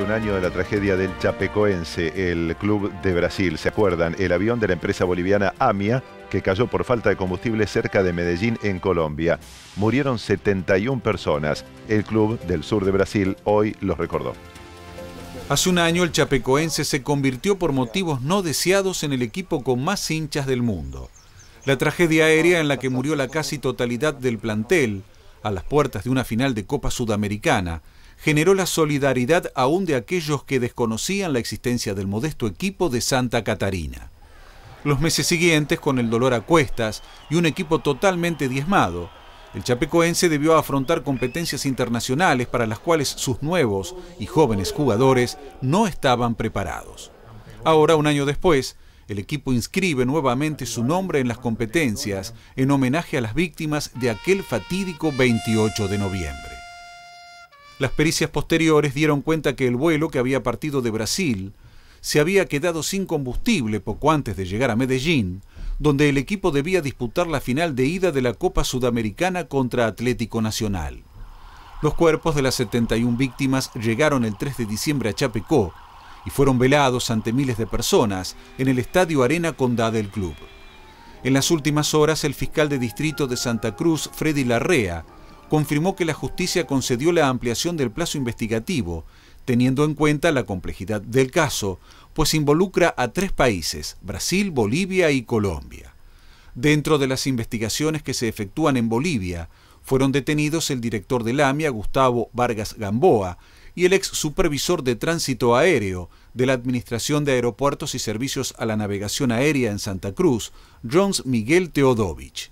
un año de la tragedia del Chapecoense, el club de Brasil. ¿Se acuerdan? El avión de la empresa boliviana AMIA, que cayó por falta de combustible cerca de Medellín, en Colombia. Murieron 71 personas. El club del sur de Brasil hoy los recordó. Hace un año el Chapecoense se convirtió por motivos no deseados en el equipo con más hinchas del mundo. La tragedia aérea en la que murió la casi totalidad del plantel, a las puertas de una final de Copa Sudamericana, generó la solidaridad aún de aquellos que desconocían la existencia del modesto equipo de Santa Catarina. Los meses siguientes, con el dolor a cuestas y un equipo totalmente diezmado, el chapecoense debió afrontar competencias internacionales para las cuales sus nuevos y jóvenes jugadores no estaban preparados. Ahora, un año después, el equipo inscribe nuevamente su nombre en las competencias en homenaje a las víctimas de aquel fatídico 28 de noviembre. Las pericias posteriores dieron cuenta que el vuelo que había partido de Brasil se había quedado sin combustible poco antes de llegar a Medellín, donde el equipo debía disputar la final de ida de la Copa Sudamericana contra Atlético Nacional. Los cuerpos de las 71 víctimas llegaron el 3 de diciembre a Chapecó y fueron velados ante miles de personas en el Estadio Arena Condá del club. En las últimas horas, el fiscal de distrito de Santa Cruz, Freddy Larrea, confirmó que la justicia concedió la ampliación del plazo investigativo, teniendo en cuenta la complejidad del caso, pues involucra a tres países, Brasil, Bolivia y Colombia. Dentro de las investigaciones que se efectúan en Bolivia, fueron detenidos el director de AMIA, Gustavo Vargas Gamboa, y el ex supervisor de tránsito aéreo de la Administración de Aeropuertos y Servicios a la Navegación Aérea en Santa Cruz, Jones Miguel Teodovich.